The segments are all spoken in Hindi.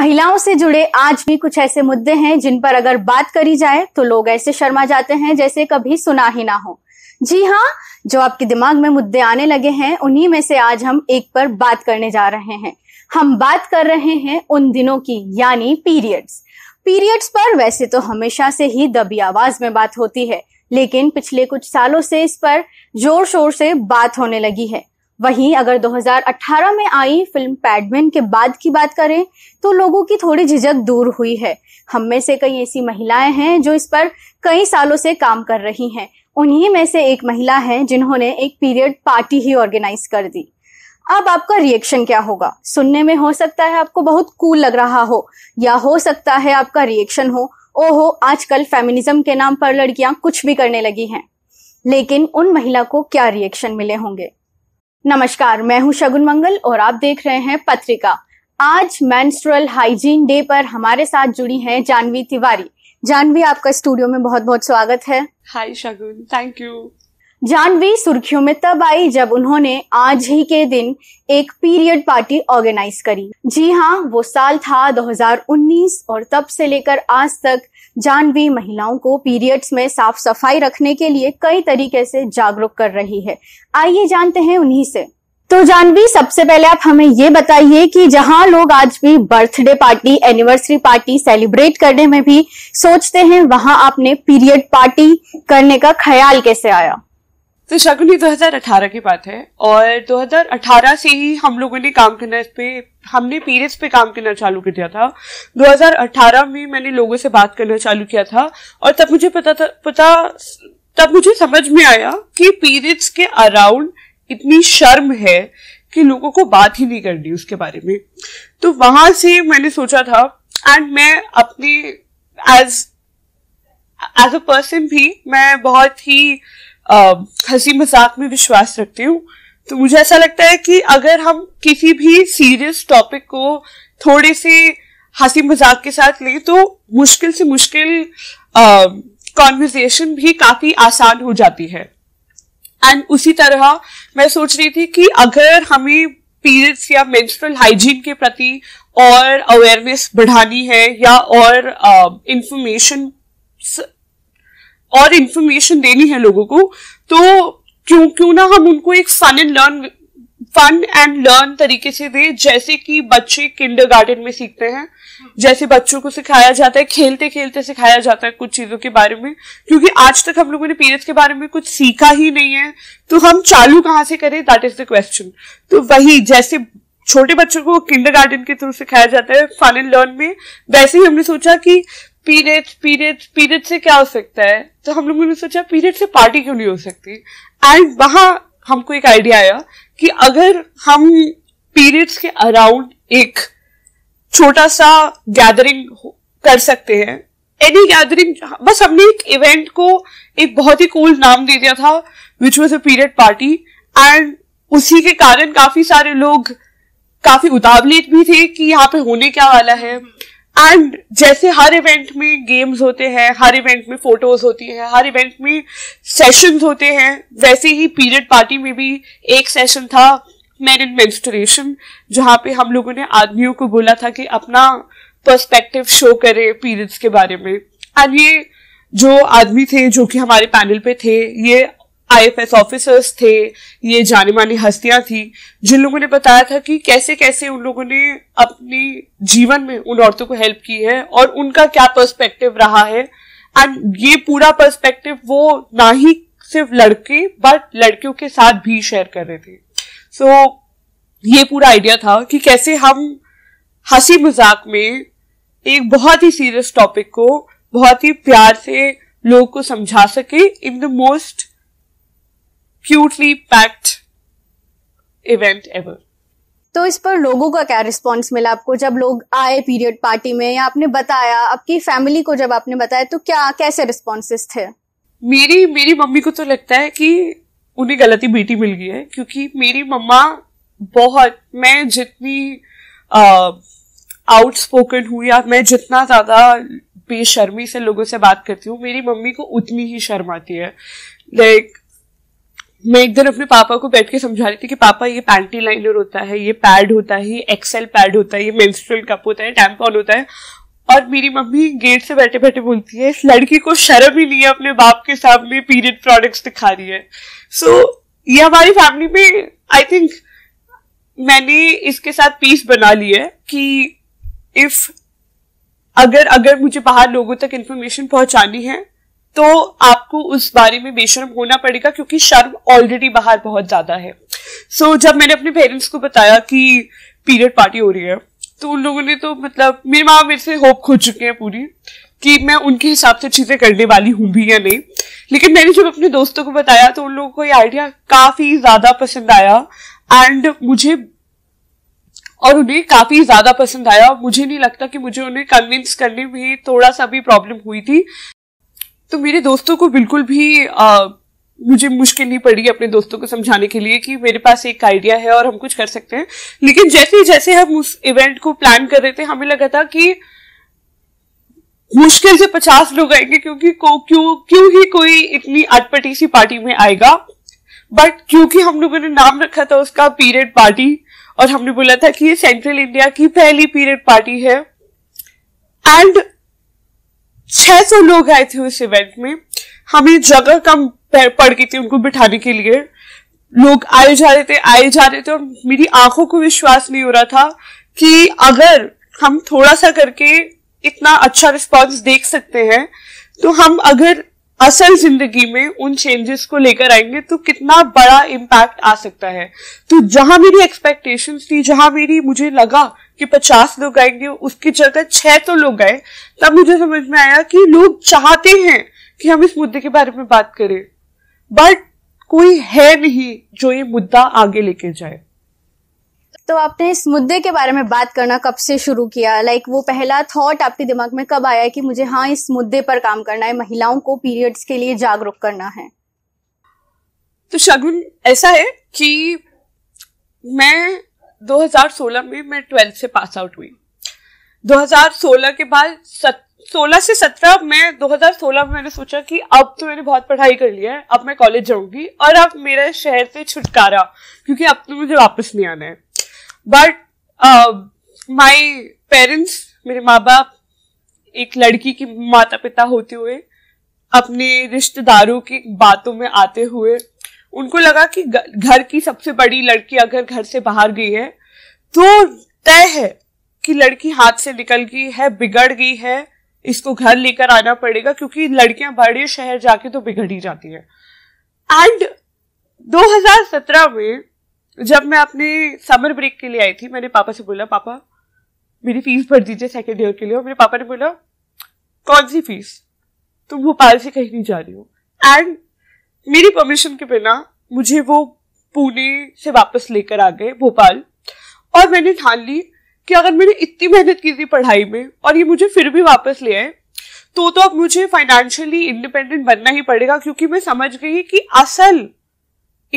महिलाओं से जुड़े आज भी कुछ ऐसे मुद्दे हैं जिन पर अगर बात करी जाए तो लोग ऐसे शर्मा जाते हैं जैसे कभी सुना ही ना हो जी हाँ जो आपके दिमाग में मुद्दे आने लगे हैं उन्हीं में से आज हम एक पर बात करने जा रहे हैं हम बात कर रहे हैं उन दिनों की यानी पीरियड्स पीरियड्स पर वैसे तो हमेशा से ही दबी आवाज में बात होती है लेकिन पिछले कुछ सालों से इस पर जोर शोर से बात होने लगी है वहीं अगर 2018 में आई फिल्म पैडमैन के बाद की बात करें तो लोगों की थोड़ी झिझक दूर हुई है हम में से कई ऐसी महिलाएं हैं जो इस पर कई सालों से काम कर रही हैं उन्हीं में से एक महिला है जिन्होंने एक पीरियड पार्टी ही ऑर्गेनाइज कर दी अब आपका रिएक्शन क्या होगा सुनने में हो सकता है आपको बहुत कूल लग रहा हो या हो सकता है आपका रिएक्शन हो ओहो आजकल फेमिनिज्म के नाम पर लड़कियां कुछ भी करने लगी हैं लेकिन उन महिला को क्या रिएक्शन मिले होंगे नमस्कार मैं हूं शगुन मंगल और आप देख रहे हैं पत्रिका आज मेंस्ट्रुअल हाइजीन डे पर हमारे साथ जुड़ी हैं जानवी तिवारी जानवी आपका स्टूडियो में बहुत बहुत स्वागत है hi Shagun thank you Janvi सुर्खियों में तब आई जब उन्होंने आज ही के दिन एक पीरियड पार्टी ऑर्गेनाइज करी जी हाँ वो साल था 2019 और तब से लेकर आज तक जानवी महिलाओं को पीरियड्स में साफ सफाई रखने के लिए कई तरीके से जागरूक कर रही है आइए जानते हैं उन्हीं से तो जानवी सबसे पहले आप हमें ये बताइए कि जहां लोग आज भी birthday party anniversary party celebrate करने में भी सोचते हैं वहां आपने पीरियड पार्टी करने का ख्याल कैसे आया तो हजार 2018 की बात है और 2018 से ही हम लोगों ने काम करना इस पे हमने पीरियड्स पे काम करना चालू कर दिया था 2018 में मैंने लोगों से बात करना चालू किया था और तब मुझे पता था पता तब मुझे समझ में आया कि पीरियड्स के अराउंड इतनी शर्म है कि लोगों को बात ही नहीं करनी उसके बारे में तो वहां से मैंने सोचा था एंड मैं अपने एज एज अ पर्सन भी मैं बहुत ही हंसी मजाक में विश्वास रखती हूँ तो मुझे ऐसा लगता है कि अगर हम किसी भी सीरियस टॉपिक को थोड़े से हंसी मजाक के साथ लें तो मुश्किल से मुश्किल कॉन्वर्जेशन भी काफी आसान हो जाती है एंड उसी तरह मैं सोच रही थी कि अगर हमें पीरियड्स या मेंस्ट्रुअल हाइजीन के प्रति और अवेयरनेस बढ़ानी है या और इंफॉर्मेशन और इन्फॉर्मेशन देनी है लोगों को तो क्यों क्यों ना हम उनको एक fun and learn fun and learn तरीके से दे जैसे कि बच्चे किंडरगार्टन में सीखते हैं जैसे बच्चों को सिखाया जाता है खेलते खेलते सिखाया जाता है कुछ चीजों के बारे में क्योंकि आज तक हम लोगों ने पीरियड्स के बारे में कुछ सीखा ही नहीं है तो हम चालू कहाँ से करें दैट इज द क्वेश्चन तो वही जैसे छोटे बच्चों को किंडर गार्डन के थ्रू सिखाया जाता है फन एंड लर्न में वैसे ही हमने सोचा कि पीरियड्स पीरियड्स पीरियड से क्या हो सकता है तो हम लोगों ने सोचा पीरियड से पार्टी क्यों नहीं हो सकती एंड वहां हमको एक आइडिया आया कि अगर हम पीरियड्स के अराउंड एक छोटा सा गैदरिंग कर सकते हैं एनी गैदरिंग बस हमने एक इवेंट को एक बहुत ही कूल नाम दे दिया था which was a period party and उसी के कारण काफी सारे लोग काफी उतावलित भी थे कि यहाँ पे होने क्या वाला है एंड जैसे हर इवेंट में गेम्स होते हैं हर इवेंट में फोटोज होती हैं हर इवेंट में सेशंस होते हैं वैसे ही पीरियड पार्टी में भी एक सेशन था मैन इन मेंस्ट्रुएशन जहाँ पे हम लोगों ने आदमियों को बोला था कि अपना पर्सपेक्टिव शो करें पीरियड्स के बारे में एंड ये जो आदमी थे जो कि हमारे पैनल पे थे ये आईएफएस ऑफिसर्स थे ये जानी मानी हस्तियां थी जिन लोगों ने बताया था कि कैसे कैसे उन लोगों ने अपने जीवन में उन औरतों को हेल्प की है और उनका क्या पर्सपेक्टिव रहा है एंड ये पूरा पर्सपेक्टिव वो ना ही सिर्फ लड़के बट लड़कियों के साथ भी शेयर कर रहे थे सो so, ये पूरा आइडिया था कि कैसे हम हंसी मजाक में एक बहुत ही सीरियस टॉपिक को बहुत ही प्यार से लोगों को समझा सके in the most cutely packed event ever तो इस पर लोगों का क्या रिस्पांस मिला आपको जब लोग आए पीरियड पार्टी में या आपने बताया आपकी फैमिली को जब आपने बताया तो क्या कैसे रिस्पॉन्सेस थे मेरी मेरी मम्मी को तो लगता है कि उन्हें गलती बेटी मिल गई है क्योंकि मेरी मम्मा बहुत मैं जितनी आउट स्पोकन हूँ या मैं जितना ज़्यादा बेशर्मी से लोगों से बात करती हूँ मेरी मम्मी को उतनी ही शर्म आती है लाइक like, मैं एक दिन अपने पापा को बैठ के समझा रही थी कि पापा ये पैंटी लाइनर होता है ये पैड होता है ये एक्सेल पैड होता है ये मेंस्ट्रुअल कप होता है टैम्पॉन होता है और मेरी मम्मी गेट से बैठे बैठे बोलती है इस लड़की को शर्म ही नहीं है अपने बाप के सामने पीरियड प्रोडक्ट्स दिखा रही है सो so, ये हमारी फैमिली में आई थिंक मैंने इसके साथ पीस बना ली है कि इफ अगर अगर मुझे बाहर लोगों तक इन्फॉर्मेशन पहुंचानी है तो आपको उस बारे में बेशर्म होना पड़ेगा क्योंकि शर्म ऑलरेडी बाहर बहुत ज़्यादा है सो so, जब मैंने अपने पेरेंट्स को बताया कि पीरियड पार्टी हो रही है तो उन लोगों ने तो मतलब मेरी माँ मेरे से होप खो चुके हैं पूरी कि मैं उनके हिसाब से चीज़ें करने वाली हूं भी या नहीं लेकिन मैंने जब अपने दोस्तों को बताया तो उन लोगों को ये आइडिया काफ़ी ज़्यादा पसंद आया एंड मुझे और उन्हें काफ़ी ज़्यादा पसंद आया मुझे नहीं लगता कि मुझे उन्हें कन्विंस करने में थोड़ा सा भी प्रॉब्लम हुई थी तो मेरे दोस्तों को बिल्कुल भी आ, मुझे मुश्किल नहीं पड़ी अपने दोस्तों को समझाने के लिए कि मेरे पास एक आइडिया है और हम कुछ कर सकते हैं लेकिन जैसे जैसे हम उस इवेंट को प्लान कर रहे थे हमें लगा था कि मुश्किल से पचास लोग आएंगे क्योंकि को क्यों क्यों ही कोई इतनी अटपटी सी पार्टी में आएगा बट क्योंकि हम लोगों ने नाम रखा था उसका पीरियड पार्टी और हमने बोला था कि ये सेंट्रल इंडिया की पहली पीरियड पार्टी है एंड 600 लोग आए थे उस इवेंट में हमें जगह कम पड़ गई थी उनको बिठाने के लिए लोग आए जा रहे थे आए जा रहे थे और मेरी आंखों को विश्वास नहीं हो रहा था कि अगर हम थोड़ा सा करके इतना अच्छा रिस्पॉन्स देख सकते हैं तो हम अगर असल जिंदगी में उन चेंजेस को लेकर आएंगे तो कितना बड़ा इम्पैक्ट आ सकता है तो जहां मेरी एक्सपेक्टेशन थी जहां मेरी मुझे लगा कि पचास लोग आएंगे उसकी जगह छह तो लोग आए तब मुझे समझ में आया कि लोग चाहते हैं कि हम इस मुद्दे के बारे में बात करें बट कोई है नहीं जो ये मुद्दा आगे लेके जाए तो आपने इस मुद्दे के बारे में बात करना कब से शुरू किया लाइक like, वो पहला थॉट आपके दिमाग में कब आया कि मुझे हाँ इस मुद्दे पर काम करना है महिलाओं को पीरियड्स के लिए जागरूक करना है तो शगुन ऐसा है कि मैं 2016 में मैं ट्वेल्थ से पास आउट हुई 2016 के बाद सत, 16 से 17 मैं 2016 में मैंने सोचा कि अब तो मैंने बहुत पढ़ाई कर लिया है अब मैं कॉलेज जाऊंगी और अब मेरे शहर से छुटकारा क्योंकि अब तो मुझे वापस नहीं आना है बट माई पेरेंट्स मेरे माँ बाप एक लड़की के माता पिता होते हुए अपने रिश्तेदारों की बातों में आते हुए उनको लगा कि घर की सबसे बड़ी लड़की अगर घर से बाहर गई है तो तय है कि लड़की हाथ से निकल गई है बिगड़ गई है इसको घर लेकर आना पड़ेगा क्योंकि लड़कियां बड़े शहर जाके तो बिगड़ ही जाती है एंड 2017 में जब मैं अपने समर ब्रेक के लिए आई थी मैंने पापा से बोला पापा मेरी फीस भर दीजिए सेकेंड ईयर के लिए और मेरे पापा ने बोला कौन सी फीस तुम भोपाल से कहीं नहीं जा रही हो एंड मेरी परमिशन के बिना मुझे वो पुणे से वापस लेकर आ गए भोपाल और मैंने ठान ली कि अगर मैंने इतनी मेहनत की थी पढ़ाई में और ये मुझे फिर भी वापस ले आए तो तो अब मुझे फाइनेंशियली इंडिपेंडेंट बनना ही पड़ेगा क्योंकि मैं समझ गई कि असल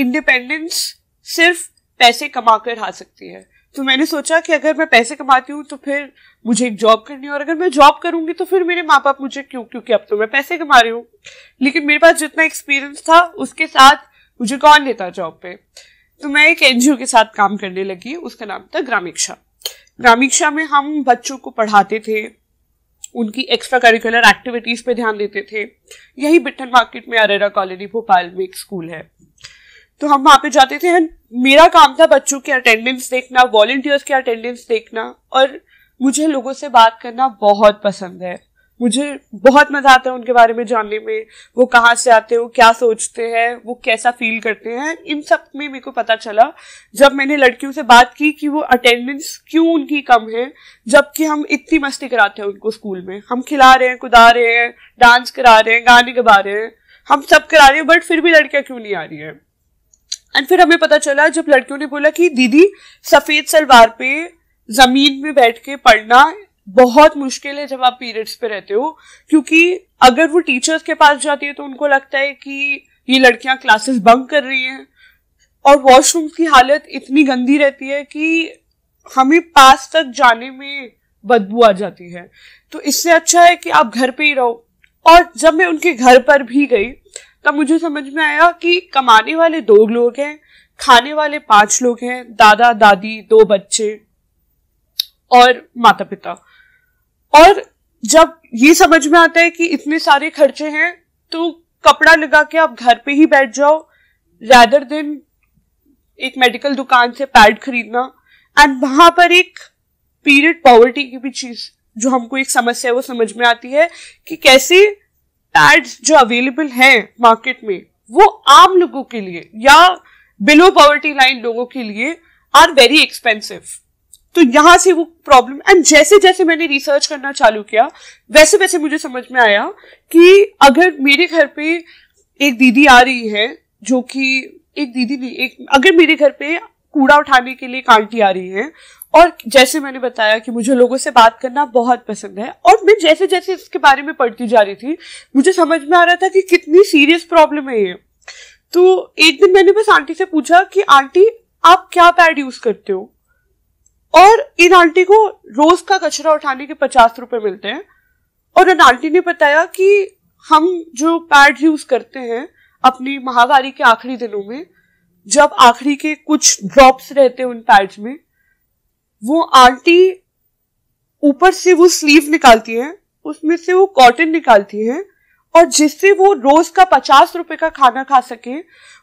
इंडिपेंडेंस सिर्फ पैसे कमा कर आ सकती है तो मैंने सोचा कि अगर मैं पैसे कमाती हूँ तो फिर मुझे एक जॉब करनी है और अगर मैं जॉब करूंगी तो फिर मेरे माँ बाप मुझे क्यों क्योंकि अब तो मैं पैसे कमा रही हूँ लेकिन मेरे पास जितना एक्सपीरियंस था उसके साथ मुझे कौन लेता जॉब पे तो मैं एक एनजीओ के साथ काम करने लगी उसका नाम था ग्रामीक्षा ग्रामीक्षा में हम बच्चों को पढ़ाते थे उनकी एक्स्ट्रा करिकुलर एक्टिविटीज पे ध्यान देते थे यही बिट्ठन मार्केट में अरेरा कॉलोनी भोपाल में एक स्कूल है तो हम वहाँ पे जाते थे मेरा काम था बच्चों के अटेंडेंस देखना वॉल्टियर्स के अटेंडेंस देखना और मुझे लोगों से बात करना बहुत पसंद है मुझे बहुत मज़ा आता है उनके बारे में जानने में वो कहाँ से आते हैं वो क्या सोचते हैं वो कैसा फील करते हैं इन सब में मेरे को पता चला जब मैंने लड़कियों से बात की कि वो अटेंडेंस क्यों उनकी कम है जबकि हम इतनी मस्ती कराते हैं उनको स्कूल में हम खिला रहे हैं कुदा रहे हैं डांस करा रहे हैं गाने गवा रहे हैं हम सब करा रहे हैं बट फिर भी लड़कियाँ क्यों नहीं आ रही हैं एंड फिर हमें पता चला जब लड़कियों ने बोला कि दीदी सफ़ेद सलवार पे ज़मीन में बैठ के पढ़ना बहुत मुश्किल है जब आप पीरियड्स पे रहते हो क्योंकि अगर वो टीचर्स के पास जाती है तो उनको लगता है कि ये लड़कियां क्लासेस बंक कर रही हैं और वॉशरूम की हालत इतनी गंदी रहती है कि हमें पास तक जाने में बदबू आ जाती है तो इससे अच्छा है कि आप घर पे ही रहो और जब मैं उनके घर पर भी गई तब मुझे समझ में आया कि कमाने वाले दो लोग हैं खाने वाले पांच लोग हैं दादा दादी दो बच्चे और माता पिता और जब ये समझ में आता है कि इतने सारे खर्चे हैं तो कपड़ा लगा के आप घर पे ही बैठ जाओ रैदर देन एक मेडिकल दुकान से पैड खरीदना एंड वहां पर एक पीरियड पॉवर्टी की भी चीज जो हमको एक समस्या है वो समझ में आती है कि कैसे पैड जो अवेलेबल है मार्केट में वो आम लोगों के लिए या बिलो पॉवर्टी लाइन लोगों के लिए आर वेरी एक्सपेंसिव तो यहां से वो प्रॉब्लम एंड जैसे जैसे मैंने रिसर्च करना चालू किया वैसे वैसे मुझे समझ में आया कि अगर मेरे घर पे एक दीदी आ रही है जो कि एक दीदी नहीं एक अगर मेरे घर पे कूड़ा उठाने के लिए एक आंटी आ रही है और जैसे मैंने बताया कि मुझे लोगों से बात करना बहुत पसंद है और मैं जैसे जैसे इसके बारे में पढ़ती जा रही थी मुझे समझ में आ रहा था कि कितनी सीरियस प्रॉब्लम है ये तो एक दिन मैंने बस आंटी से पूछा कि आंटी आप क्या पैड यूज करते हो और इन आंटी को रोज का कचरा उठाने के पचास रुपए मिलते हैं और इन आंटी ने बताया कि हम जो पैड यूज करते हैं अपनी महावारी के आखिरी दिनों में जब आखिरी के कुछ ड्रॉप्स रहते हैं उन पैड्स में वो आंटी ऊपर से वो स्लीव निकालती है उसमें से वो कॉटन निकालती है और जिससे वो रोज का पचास रुपए का खाना खा सके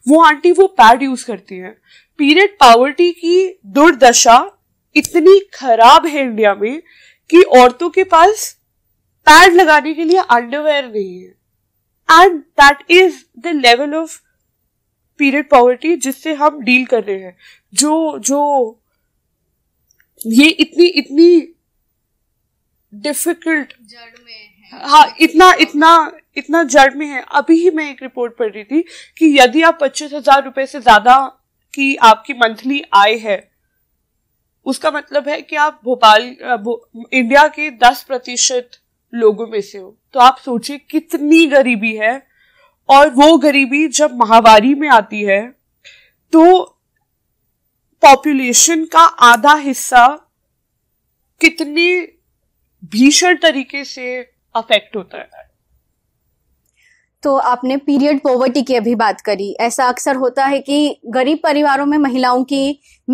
वो आंटी वो पैड यूज करती है पीरियड पावर्टी की दुर्दशा इतनी खराब है इंडिया में कि औरतों के पास पैड लगाने के लिए अंडरवेयर नहीं है and that is the level of period poverty जिससे हम डील कर रहे हैं जो जो ये इतनी इतनी डिफिकल्ट हाँ इतना इतना इतना जड़ में है अभी ही मैं एक रिपोर्ट पढ़ रही थी कि यदि आप पच्चीस हजार रुपए से ज्यादा की आपकी मंथली आय है उसका मतलब है कि आप भोपाल इंडिया के दस प्रतिशत लोगों में से हो तो आप सोचिए कितनी गरीबी है और वो गरीबी जब महावारी में आती है तो पॉपुलेशन का आधा हिस्सा कितने भीषण तरीके से अफेक्ट होता है तो आपने पीरियड पॉवर्टी की अभी बात करी ऐसा अक्सर होता है कि गरीब परिवारों में महिलाओं की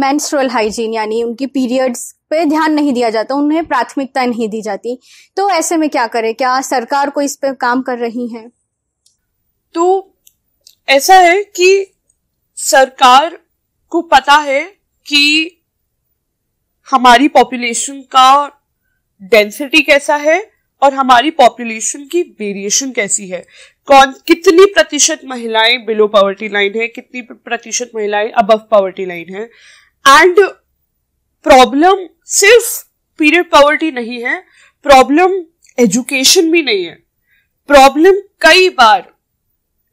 मेंस्ट्रुअल हाइजीन यानी उनकी पीरियड्स पे ध्यान नहीं दिया जाता उन्हें प्राथमिकता नहीं दी जाती तो ऐसे में क्या करें क्या सरकार को इस पे काम कर रही है तो ऐसा है कि सरकार को पता है कि हमारी पॉपुलेशन का डेंसिटी कैसा है और हमारी पॉपुलेशन की वेरिएशन कैसी है कौन कितनी प्रतिशत महिलाएं बिलो पावर्टी लाइन है कितनी प्रतिशत महिलाएं अबव पावर्टी लाइन है एंड प्रॉब्लम सिर्फ पीरियड पावर्टी नहीं है प्रॉब्लम एजुकेशन भी नहीं है प्रॉब्लम कई बार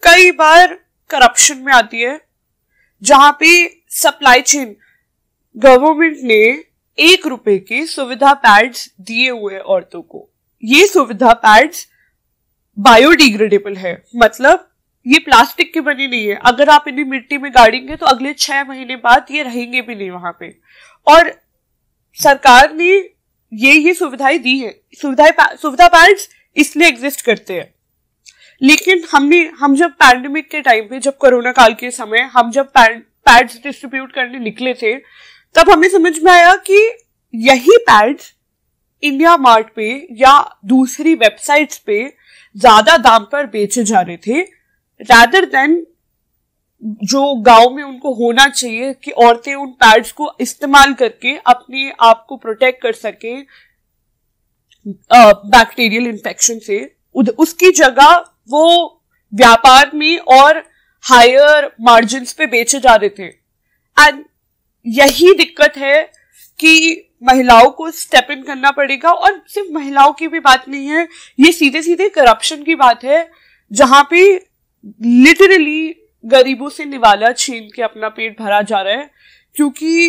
कई बार करप्शन में आती है जहां पे सप्लाई चेन गवर्नमेंट ने एक रुपए के सुविधा पैड्स दिए हुए औरतों को ये सुविधा पैड्स बायोडिग्रेडेबल है मतलब ये प्लास्टिक के बने नहीं है अगर आप इन्हें मिट्टी में गाड़ेंगे तो अगले छह महीने बाद ये रहेंगे भी नहीं वहां पे और सरकार ने ये ये सुविधाएं दी है सुविधाएं पा, सुविधा पैड्स इसलिए एग्जिस्ट करते हैं लेकिन हमने हम जब पैंडमिक के टाइम पे जब कोरोना काल के समय हम जब पैड्स डिस्ट्रीब्यूट करने निकले थे तब हमें समझ में आया कि यही पैड्स इंडिया मार्ट पे या दूसरी वेबसाइट्स पे ज्यादा दाम पर बेचे जा रहे थे रैदर देन जो गांव में उनको होना चाहिए कि औरतें उन पैड्स को इस्तेमाल करके अपने आप को प्रोटेक्ट कर सके बैक्टीरियल इंफेक्शन से उसकी जगह वो व्यापार में और हायर मार्जिन पे बेचे जा रहे थे एंड यही दिक्कत है कि महिलाओं को स्टेप इन करना पड़ेगा और सिर्फ महिलाओं की भी बात नहीं है ये सीधे सीधे करप्शन की बात है जहां पे लिटरली गरीबों से निवाला छीन के अपना पेट भरा जा रहा है क्योंकि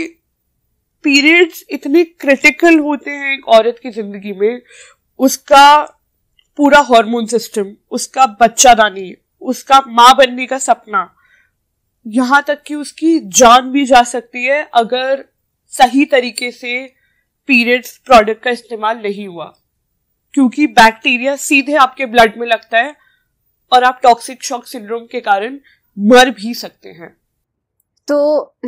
पीरियड्स इतने क्रिटिकल होते हैं एक औरत की जिंदगी में उसका पूरा हार्मोन सिस्टम उसका बच्चा दानी उसका माँ बनने का सपना यहाँ तक कि उसकी जान भी जा सकती है अगर सही तरीके से पीरियड्स प्रोडक्ट का इस्तेमाल नहीं हुआ क्योंकि बैक्टीरिया सीधे आपके ब्लड में लगता है और आप टॉक्सिक शॉक सिंड्रोम के कारण मर भी सकते हैं तो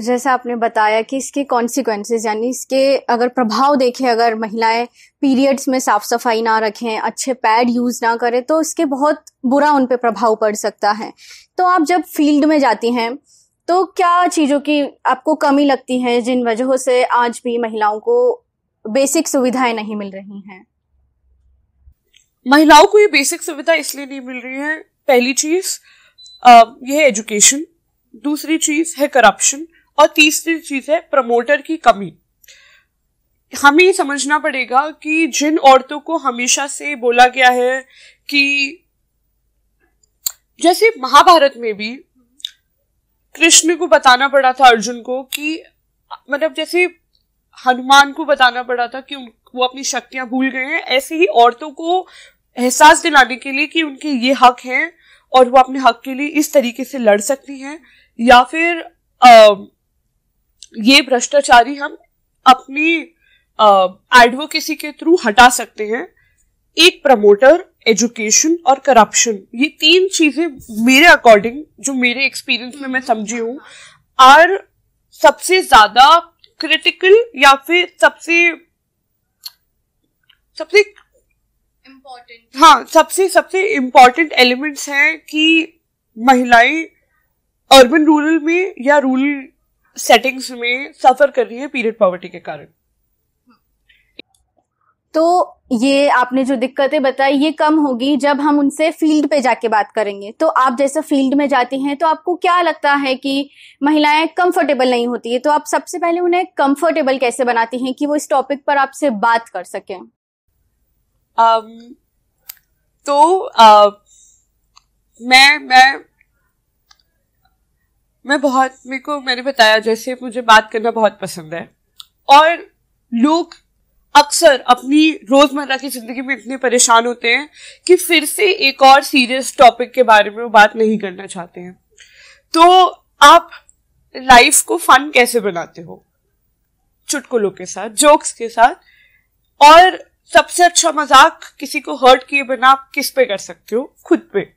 जैसा आपने बताया कि इसके कॉन्सिक्वेंसेज यानी इसके अगर प्रभाव देखें अगर महिलाएं पीरियड्स में साफ सफाई ना रखें अच्छे पैड यूज ना करें तो इसके बहुत बुरा उन पर प्रभाव पड़ सकता है तो आप जब फील्ड में जाती हैं तो क्या चीज़ों की आपको कमी लगती है जिन वजहों से आज भी महिलाओं को बेसिक सुविधाएं नहीं मिल रही हैं महिलाओं को ये बेसिक सुविधा इसलिए नहीं मिल रही है पहली चीज़ ये एजुकेशन दूसरी चीज है करप्शन और तीसरी चीज है प्रमोटर की कमी हमें समझना पड़ेगा कि जिन औरतों को हमेशा से बोला गया है कि जैसे महाभारत में भी कृष्ण को बताना पड़ा था अर्जुन को कि मतलब जैसे हनुमान को बताना पड़ा था कि वो अपनी शक्तियां भूल गए हैं ऐसे ही औरतों को एहसास दिलाने के लिए कि उनके ये हक हैं और वो अपने हक के लिए इस तरीके से लड़ सकती हैं या फिर ये भ्रष्टाचारी हम अपनी एडवोकेसी के थ्रू हटा सकते हैं एक प्रमोटर एजुकेशन और करप्शन ये तीन चीजें मेरे अकॉर्डिंग जो मेरे एक्सपीरियंस में मैं समझी हूँ आर सबसे ज्यादा क्रिटिकल या फिर सबसे सबसे इम्पोर्टेंट हाँ सबसे सबसे इम्पोर्टेंट एलिमेंट्स हैं कि महिलाएं अर्बन रूरल में या रूरल सेटिंग्स में सफर कर रही है पीरियड पॉवर्टी के कारण तो ये आपने जो दिक्कतें बताई ये कम होगी जब हम उनसे फील्ड पे जाके बात करेंगे तो आप जैसे फील्ड में जाती हैं तो आपको क्या लगता है कि महिलाएं कंफर्टेबल नहीं होती है तो आप सबसे पहले उन्हें कंफर्टेबल कैसे बनाती हैं कि वो इस टॉपिक पर आपसे बात कर सकें um, तो uh, मैं मैं मैं बहुत मेरे को मैंने बताया जैसे मुझे बात करना बहुत पसंद है और लोग अक्सर अपनी रोज़मर्रा की ज़िंदगी में इतने परेशान होते हैं कि फिर से एक और सीरियस टॉपिक के बारे में वो बात नहीं करना चाहते हैं तो आप लाइफ को फन कैसे बनाते हो चुटकुलों के साथ जोक्स के साथ और सबसे अच्छा मजाक किसी को हर्ट किए बिना आप किस पे कर सकते हो खुद पे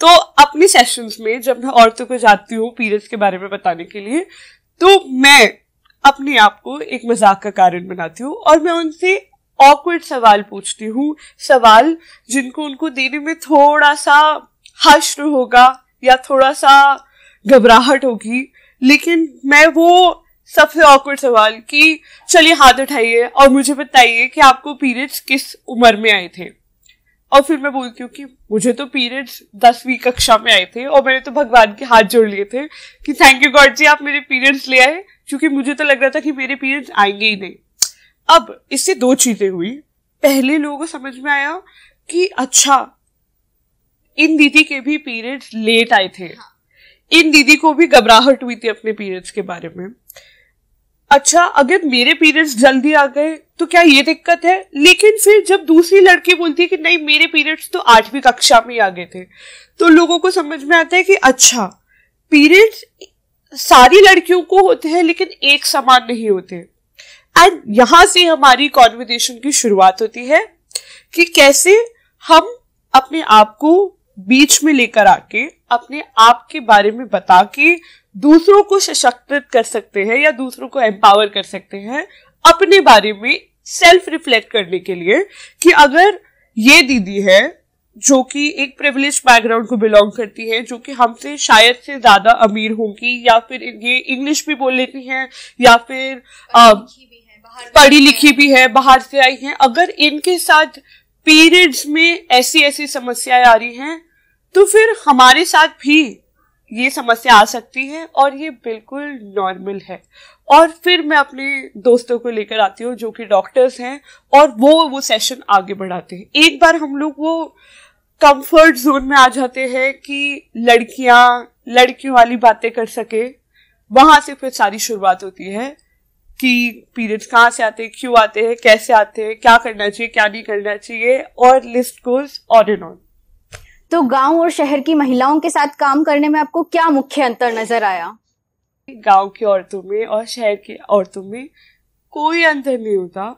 तो अपने सेशंस में जब मैं औरतों को जाती हूँ पीरियड्स के बारे में बताने के लिए तो मैं अपने आप को एक मजाक का कारण बनाती हूँ और मैं उनसे ऑकवर्ड सवाल पूछती हूँ सवाल जिनको उनको देने में थोड़ा सा हश्र होगा या थोड़ा सा घबराहट होगी लेकिन मैं वो सबसे ऑकवर्ड सवाल कि चलिए हाथ उठाइए और मुझे बताइए कि आपको पीरियड्स किस उम्र में आए थे और फिर मैं बोलती हूँ कि मुझे तो पीरियड्स दसवीं कक्षा में आए थे और मैंने तो भगवान के हाथ जोड़ लिए थे कि थैंक यू गॉड जी आप मेरे पीरियड्स ले आए क्योंकि मुझे तो लग रहा था कि मेरे पीरियड्स आएंगे ही नहीं अब इससे दो चीज़ें हुई पहले लोगों को समझ में आया कि अच्छा इन दीदी के भी पीरियड्स लेट आए थे हाँ। इन दीदी को भी घबराहट हुई थी अपने पीरियड्स के बारे में अच्छा अगर मेरे पीरियड्स जल्दी आ गए तो क्या ये दिक्कत है लेकिन फिर जब दूसरी लड़की बोलती है कि नहीं मेरे पीरियड्स तो आठवीं कक्षा में आ गए थे तो लोगों को समझ में आता है कि अच्छा पीरियड्स सारी लड़कियों को होते हैं लेकिन एक समान नहीं होते एंड यहाँ से हमारी कॉन्वर्जेशन की शुरुआत होती है कि कैसे हम अपने आप को बीच में लेकर आके अपने आप के बारे में बता के दूसरों को सशक्त कर सकते हैं या दूसरों को एम्पावर कर सकते हैं अपने बारे में सेल्फ रिफ्लेक्ट करने के लिए कि अगर ये दीदी है जो कि एक प्रिविलेज बैकग्राउंड को बिलोंग करती है जो कि हमसे शायद से ज्यादा अमीर होगी या फिर ये इंग्लिश भी बोल लेती हैं या फिर पढ़ी लिखी भी है बाहर से आई है अगर इनके साथ पीरियड्स में ऐसी ऐसी समस्याएं आ रही हैं तो फिर हमारे साथ भी ये समस्या आ सकती है और ये बिल्कुल नॉर्मल है और फिर मैं अपने दोस्तों को लेकर आती हूँ जो कि डॉक्टर्स हैं और वो वो सेशन आगे बढ़ाते हैं एक बार हम लोग वो कंफर्ट जोन में आ जाते हैं कि लड़कियाँ लड़कियों वाली बातें कर सके वहाँ से फिर सारी शुरुआत होती है कि पीरियड्स कहाँ से आते हैं क्यों आते हैं कैसे आते हैं क्या करना चाहिए क्या नहीं करना चाहिए और list goes on and on तो गांव और शहर की महिलाओं के साथ काम करने में आपको क्या मुख्य अंतर नजर आया गांव की औरतों में और शहर की औरतों में कोई अंतर नहीं होता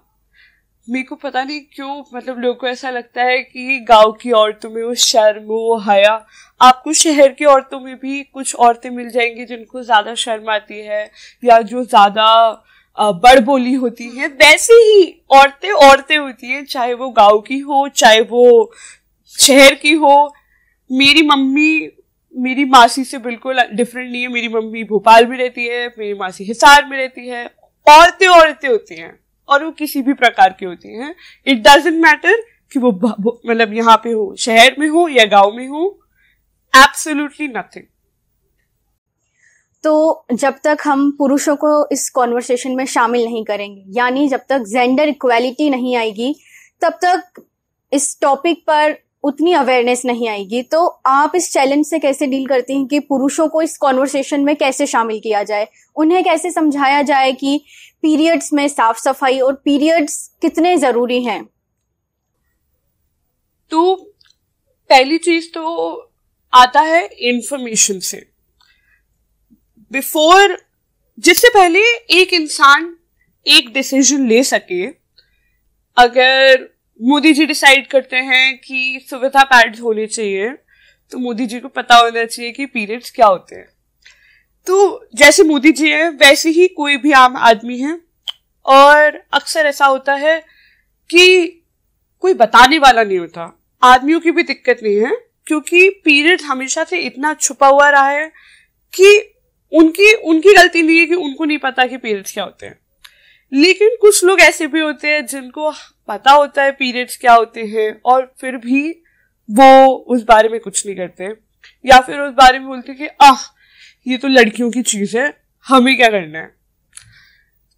मेरे को पता नहीं क्यों मतलब लोगों को ऐसा लगता है कि गांव की औरतों में वो शर्म वो हया आपको शहर की औरतों में भी कुछ औरतें मिल जाएंगी जिनको ज़्यादा शर्म आती है या जो ज़्यादा बड़ बोली होती है वैसे ही औरतें औरतें होती हैं चाहे वो गांव की हो चाहे वो शहर की हो मेरी मम्मी मेरी मासी से बिल्कुल डिफरेंट नहीं है मेरी मम्मी भोपाल में रहती है मेरी मासी हिसार में रहती है औरतें औरतें होती हैं और वो किसी भी प्रकार की होती हैं इट डजेंट मैटर कि वो मतलब यहाँ पे हो शहर में हो या गांव में हो एब्सोल्युटली नथिंग तो जब तक हम पुरुषों को इस कॉन्वर्सेशन में शामिल नहीं करेंगे यानी जब तक जेंडर इक्वालिटी नहीं आएगी तब तक इस टॉपिक पर उतनी अवेयरनेस नहीं आएगी तो आप इस चैलेंज से कैसे डील करती हैं कि पुरुषों को इस कॉन्वर्सेशन में कैसे शामिल किया जाए उन्हें कैसे समझाया जाए कि पीरियड्स में साफ सफाई और पीरियड्स कितने जरूरी हैं तो पहली चीज तो आता है इंफॉर्मेशन से बिफोर जिससे पहले एक इंसान एक डिसीजन ले सके अगर मोदी जी डिसाइड करते हैं कि सुविधा पैड्स होने चाहिए तो मोदी जी को पता होना चाहिए कि पीरियड्स क्या होते हैं तो जैसे मोदी जी हैं वैसे ही कोई भी आम आदमी है और अक्सर ऐसा होता है कि कोई बताने वाला नहीं होता आदमियों की भी दिक्कत नहीं है क्योंकि पीरियड हमेशा से इतना छुपा हुआ रहा है कि उनकी उनकी गलती नहीं है कि उनको नहीं पता कि पीरियड्स क्या होते हैं लेकिन कुछ लोग ऐसे भी होते हैं जिनको पता होता है पीरियड्स क्या होते हैं और फिर भी वो उस बारे में कुछ नहीं करते या फिर उस बारे में बोलते कि आह ये तो लड़कियों की चीज़ है हमें क्या करना है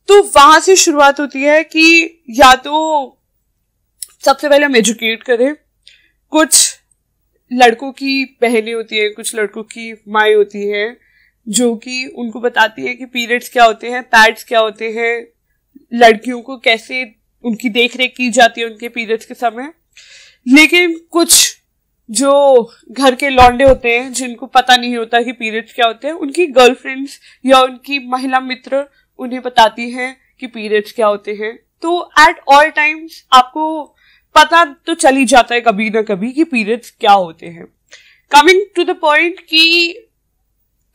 तो वहां से शुरुआत होती है कि या तो सबसे पहले हम एजुकेट करें कुछ लड़कों की बहनें होती हैं कुछ लड़कों की माएँ होती हैं जो कि उनको बताती है कि पीरियड्स क्या होते हैं पैड्स क्या होते हैं लड़कियों को कैसे उनकी देख रेख की जाती है उनके पीरियड्स के समय लेकिन कुछ जो घर के लौंडे होते हैं जिनको पता नहीं होता कि पीरियड्स क्या होते हैं उनकी गर्लफ्रेंड्स या उनकी महिला मित्र उन्हें बताती हैं कि पीरियड्स क्या होते हैं तो एट ऑल टाइम्स आपको पता तो चल ही जाता है कभी ना कभी कि पीरियड्स क्या होते हैं कमिंग टू द पॉइंट कि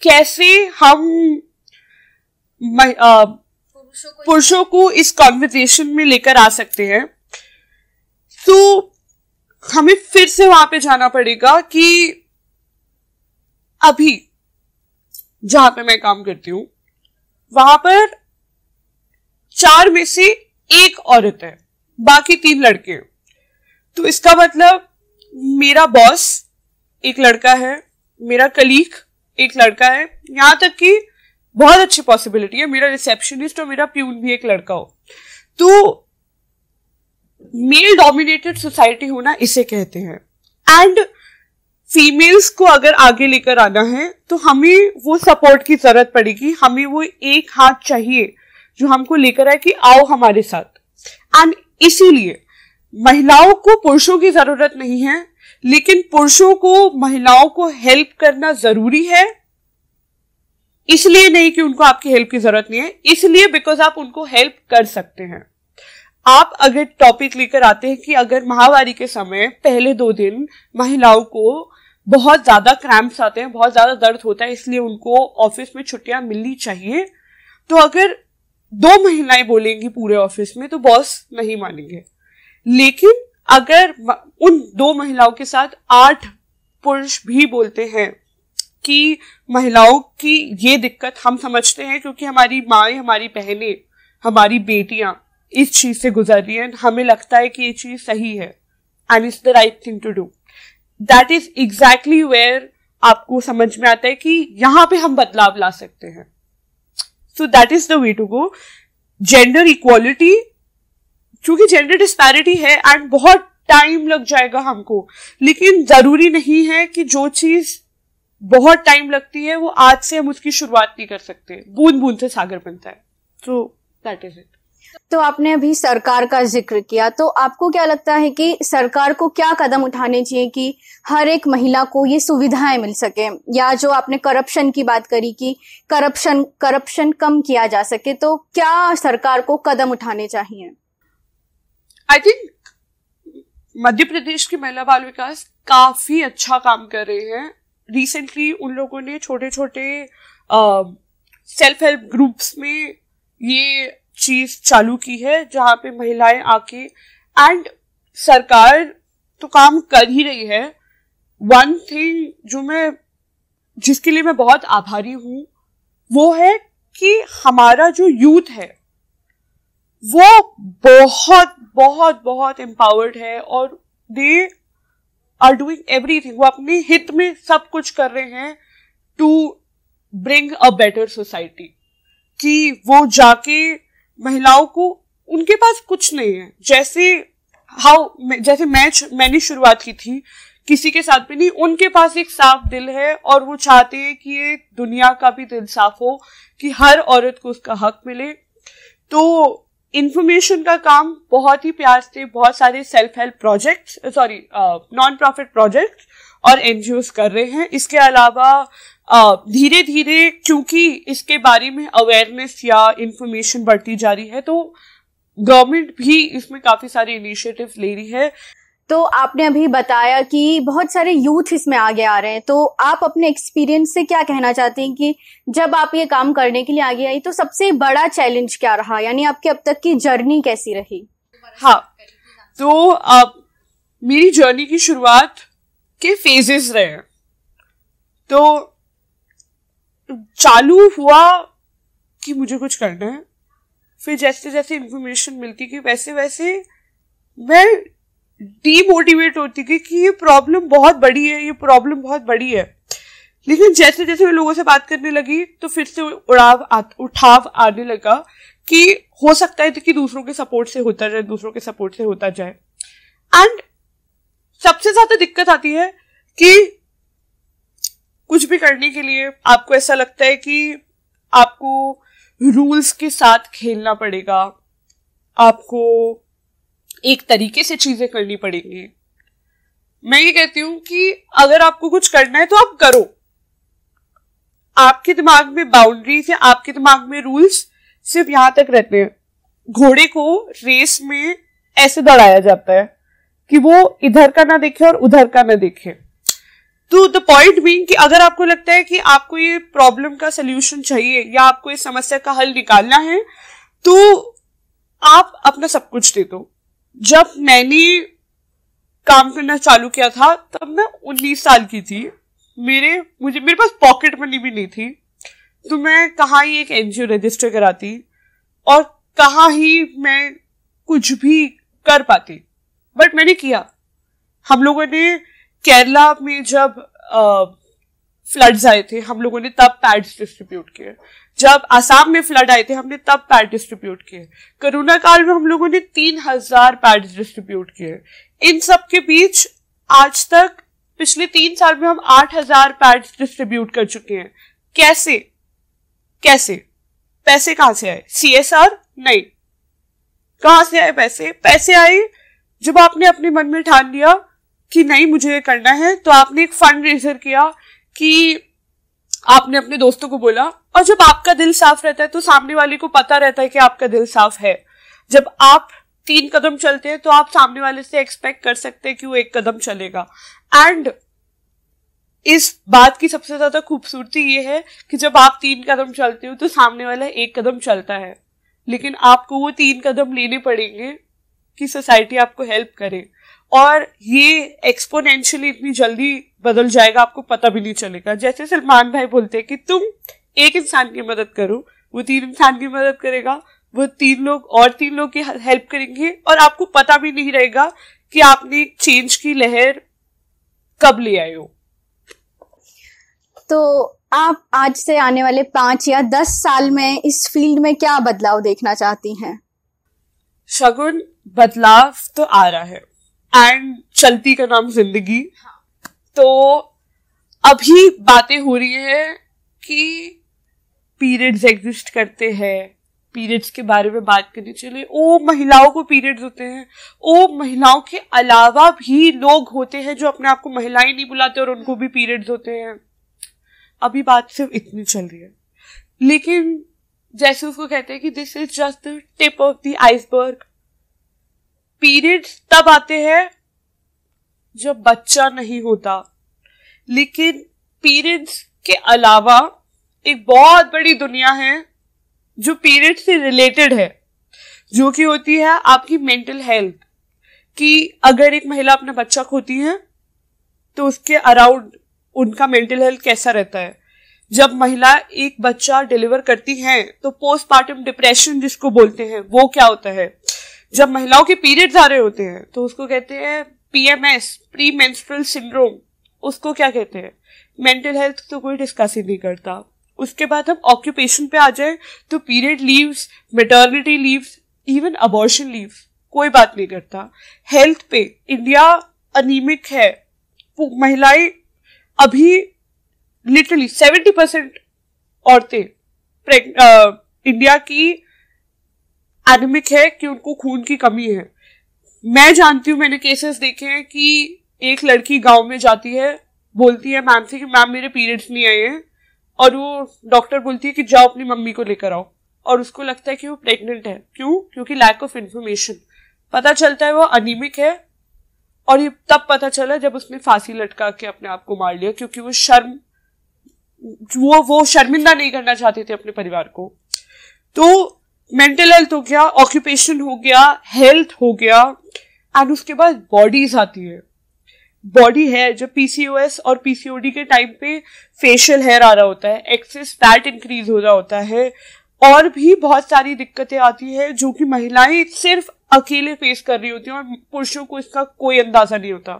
कैसे हम पुरुषों को इस कॉन्वर्जेशन में लेकर आ सकते हैं तो हमें फिर से वहां पे जाना पड़ेगा कि अभी जहां पे मैं काम करती हूं वहां पर चार में से एक औरत है बाकी तीन लड़के हैं तो इसका मतलब मेरा बॉस एक लड़का है मेरा कलीग एक लड़का है यहां तक कि बहुत अच्छी पॉसिबिलिटी है मेरा रिसेप्शनिस्ट और मेरा प्यून भी एक लड़का हो तो मेल डोमिनेटेड सोसाइटी होना इसे कहते हैं एंड फीमेल्स को अगर आगे लेकर आना है तो हमें वो सपोर्ट की जरूरत पड़ेगी हमें वो एक हाथ चाहिए जो हमको लेकर आए कि आओ हमारे साथ एंड इसीलिए महिलाओं को पुरुषों की जरूरत नहीं है लेकिन पुरुषों को महिलाओं को हेल्प करना जरूरी है इसलिए नहीं कि उनको आपकी हेल्प की जरूरत नहीं है इसलिए बिकॉज आप उनको हेल्प कर सकते हैं आप अगर टॉपिक लेकर आते हैं कि अगर महावारी के समय पहले दो दिन महिलाओं को बहुत ज्यादा क्रैम्प्स आते हैं बहुत ज्यादा दर्द होता है इसलिए उनको ऑफिस में छुट्टियां मिलनी चाहिए तो अगर दो महिलाएं बोलेंगी पूरे ऑफिस में तो बॉस नहीं मानेंगे लेकिन अगर उन दो महिलाओं के साथ आठ पुरुष भी बोलते हैं कि महिलाओं की ये दिक्कत हम समझते हैं क्योंकि हमारी माएँ हमारी बहनें हमारी बेटियां इस चीज़ से गुजर रही हैं हमें लगता है कि ये चीज़ सही है and it's the right thing to do that is exactly where आपको समझ में आता है कि यहाँ पे हम बदलाव ला सकते हैं so that is the way to go gender equality क्योंकि जेंडर डिस्पैरिटी है एंड बहुत टाइम लग जाएगा हमको लेकिन जरूरी नहीं है कि जो चीज बहुत टाइम लगती है वो आज से हम उसकी शुरुआत नहीं कर सकते बूंद बूंद से सागर बनता है तो दैट इज इट तो आपने अभी सरकार का जिक्र किया तो आपको क्या लगता है कि सरकार को क्या कदम उठाने चाहिए कि हर एक महिला को ये सुविधाएं मिल सके या जो आपने करप्शन की बात करी कि करप्शन करप्शन कम किया जा सके तो क्या सरकार को कदम उठाने चाहिए आई थिंक मध्य प्रदेश की महिला बाल विकास काफी अच्छा काम कर रही है रिसेंटली उन लोगों ने छोटे छोटे सेल्फ हेल्प ग्रुप्स में ये चीज चालू की है जहाँ पे महिलाएं आके एंड सरकार तो काम कर ही रही है वन थिंग जो मैं जिसके लिए मैं बहुत आभारी हूँ वो है कि हमारा जो यूथ है वो बहुत बहुत बहुत एम्पावर्ड है और दे आर डूइंग एवरीथिंग वो अपने हित में सब कुछ कर रहे हैं to bring a better society कि वो जाके महिलाओं को उनके पास कुछ नहीं है जैसे हाउ जैसे मैच मैंने शुरुआत की थी किसी के साथ भी नहीं उनके पास एक साफ दिल है और वो चाहते हैं कि ये दुनिया का भी दिल साफ हो कि हर औरत को उसका हक मिले तो इंफॉर्मेशन का काम बहुत ही प्यार से बहुत सारे self help projects sorry non profit project और एन कर रहे हैं इसके अलावा uh, धीरे धीरे क्योंकि इसके बारे में अवेयरनेस या इन्फॉर्मेशन बढ़ती जा रही है तो गवर्नमेंट भी इसमें काफ़ी सारे इनिशिएटिव्स ले रही है तो आपने अभी बताया कि बहुत सारे यूथ इसमें आगे आ रहे हैं तो आप अपने एक्सपीरियंस से क्या कहना चाहते हैं कि जब आप ये काम करने के लिए आगे आई तो सबसे बड़ा चैलेंज क्या रहा यानी आपकी अब तक की जर्नी कैसी रही हाँ तो आप मेरी जर्नी की शुरुआत के फेजेस रहे तो चालू हुआ कि मुझे कुछ करना है फिर जैसे जैसे इन्फॉर्मेशन मिलती गई वैसे वैसे मैं डीमोटिवेट होती थी कि ये प्रॉब्लम बहुत बड़ी है ये प्रॉब्लम बहुत बड़ी है लेकिन जैसे जैसे मैं लोगों से बात करने लगी तो फिर से उड़ाव आ, उठाव आने लगा कि हो सकता है कि दूसरों के सपोर्ट से होता जाए दूसरों के सपोर्ट से होता जाए एंड सबसे ज्यादा दिक्कत आती है कि कुछ भी करने के लिए आपको ऐसा लगता है कि आपको रूल्स के साथ खेलना पड़ेगा आपको एक तरीके से चीजें करनी पड़ेंगी मैं ये कहती हूं कि अगर आपको कुछ करना है तो आप करो आपके दिमाग में बाउंड्रीज या आपके दिमाग में रूल्स सिर्फ यहां तक रहते हैं घोड़े को रेस में ऐसे दौड़ाया जाता है कि वो इधर का ना देखे और उधर का ना देखे तो द पॉइंट बीन कि अगर आपको लगता है कि आपको ये प्रॉब्लम का सोल्यूशन चाहिए या आपको इस समस्या का हल निकालना है तो आप अपना सब कुछ दे दो जब मैंने काम करना चालू किया था तब मैं उन्नीस साल की थी मेरे मुझे मेरे पास पॉकेट मनी भी नहीं थी तो मैं कहा ही एक एन रजिस्टर कराती और कहा ही मैं कुछ भी कर पाती बट मैंने किया हम लोगों ने केरला में जब फ्लड्स आए थे हम लोगों ने तब पैड्स डिस्ट्रीब्यूट किए जब आसाम में फ्लड आए थे हमने तब पैड डिस्ट्रीब्यूट किए कोरोना काल में हम लोगों ने तीन हजार पैड डिस्ट्रीब्यूट किए इन सब के बीच आज तक पिछले तीन साल में हम आठ हजार पैड डिस्ट्रीब्यूट कर चुके हैं कैसे कैसे पैसे कहाँ से आए सी एस आर नहीं कहाँ से आए पैसे पैसे आए जब आपने अपने मन में ठान लिया कि नहीं मुझे ये करना है तो आपने एक फंड रेजर किया कि आपने अपने दोस्तों को बोला और जब आपका दिल साफ रहता है तो सामने वाले को पता रहता है कि आपका दिल साफ है जब आप तीन कदम चलते हैं तो आप सामने वाले से एक्सपेक्ट कर सकते हैं कि वो एक कदम चलेगा एंड इस बात की सबसे ज्यादा खूबसूरती ये है कि जब आप तीन कदम चलते हो तो सामने वाला एक कदम चलता है लेकिन आपको वो तीन कदम लेने पड़ेंगे कि सोसाइटी आपको हेल्प करे और ये एक्सपोनेंशियली इतनी जल्दी बदल जाएगा आपको पता भी नहीं चलेगा जैसे सलमान भाई बोलते हैं कि तुम एक इंसान की मदद करो वो तीन इंसान की मदद करेगा वो तीन लोग और तीन लोग की हेल्प करेंगे और आपको पता भी नहीं रहेगा कि आपने चेंज की लहर कब ले आए हो तो आप आज से आने वाले पांच या दस साल में इस फील्ड में क्या बदलाव देखना चाहती हैं शगुन बदलाव तो आ रहा है एंड चलती का नाम जिंदगी हाँ। तो अभी बातें हो रही है कि पीरियड्स एग्जिस्ट करते हैं पीरियड्स के बारे में बात करनी चाहिए ओ महिलाओं को पीरियड्स होते हैं ओ महिलाओं के अलावा भी लोग होते हैं जो अपने आप को महिलाएं नहीं बुलाते और उनको भी पीरियड्स होते हैं अभी बात सिर्फ इतनी चल रही है लेकिन जैसे उसको कहते हैं कि this is just the tip of the iceberg periods तब आते हैं जब बच्चा नहीं होता लेकिन पीरियड्स के अलावा एक बहुत बड़ी दुनिया है जो पीरियड से रिलेटेड है जो कि होती है आपकी मेंटल हेल्थ कि अगर एक महिला अपना बच्चा खोती है तो उसके अराउंड उनका मेंटल हेल्थ कैसा रहता है जब महिला एक बच्चा डिलीवर करती है तो पोस्टमार्टम डिप्रेशन जिसको बोलते हैं वो क्या होता है जब महिलाओं के पीरियड्स आ रहे होते हैं तो उसको कहते हैं पीएमएस प्री मेंस्ट्रुअल सिंड्रोम उसको क्या कहते हैं मेंटल हेल्थ तो कोई डिस्कस ही नहीं करता उसके बाद हम ऑक्यूपेशन पे आ जाए तो period leaves maternity leaves even abortion leaves कोई बात नहीं करता हेल्थ पे इंडिया अनिमिक है महिलाएं अभी लिटरली सेवेंटी परसेंट औरतें इंडिया की एनिमिक है कि उनको खून की कमी है मैं जानती हूँ मैंने केसेस देखे हैं कि एक लड़की गांव में जाती है बोलती है मैम से कि मैम मेरे पीरियड्स नहीं आए हैं और वो डॉक्टर बोलती है कि जाओ अपनी मम्मी को लेकर आओ और उसको लगता है कि वो प्रेग्नेंट है क्यों क्योंकि लैक ऑफ इन्फॉर्मेशन पता चलता है वो अनिमिक है और ये तब पता चला जब उसने फांसी लटका के अपने आप को मार लिया क्योंकि वो शर्म वो वो शर्मिंदा नहीं करना चाहते थे अपने परिवार को तो मेंटल हेल्थ हो गया ऑक्यूपेशन हो गया हेल्थ हो गया एंड उसके बाद बॉडीज आती है बॉडी हेयर जब पीसीओएस और पीसीओडी के टाइम पे फेशियल हेयर आ रहा होता है एक्सेस फैट इंक्रीज हो रहा होता है और भी बहुत सारी दिक्कतें आती है जो कि महिलाएं सिर्फ अकेले फेस कर रही होती हैं और पुरुषों को इसका कोई अंदाजा नहीं होता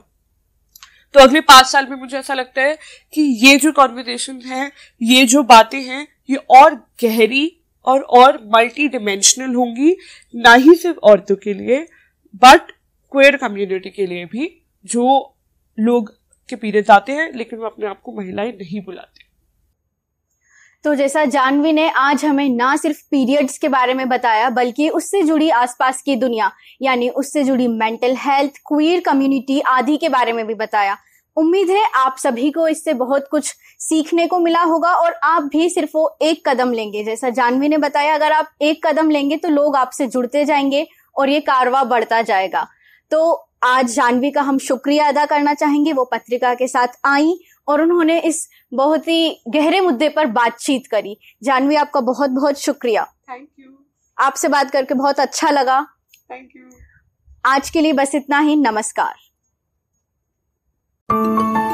तो अगले पांच साल में मुझे ऐसा लगता है कि ये जो कॉन्वर्जेशन है ये जो बातें हैं ये और गहरी और और मल्टी डिमेंशनल होंगी ना ही सिर्फ औरतों के लिए बट क्वेयर कम्युनिटी के लिए भी जो लोग के पीरियड्स आते हैं लेकिन वो अपने आप को महिलाएं नहीं बुलाती तो जैसा जानवी ने आज हमें ना सिर्फ पीरियड्स के बारे में बताया बल्कि उससे जुड़ी आसपास की दुनिया यानी उससे जुड़ी मेंटल हेल्थ क्वीर कम्युनिटी आदि के बारे में भी बताया उम्मीद है आप सभी को इससे बहुत कुछ सीखने को मिला होगा और आप भी सिर्फ वो एक कदम लेंगे जैसा जानवी ने बताया अगर आप एक कदम लेंगे तो लोग आपसे जुड़ते जाएंगे और ये कारवा बढ़ता जाएगा तो आज जानवी का हम शुक्रिया अदा करना चाहेंगे वो पत्रिका के साथ आई और उन्होंने इस बहुत ही गहरे मुद्दे पर बातचीत करी जानवी आपका बहुत बहुत शुक्रिया थैंक यू आपसे बात करके बहुत अच्छा लगा थैंक यू आज के लिए बस इतना ही नमस्कार Música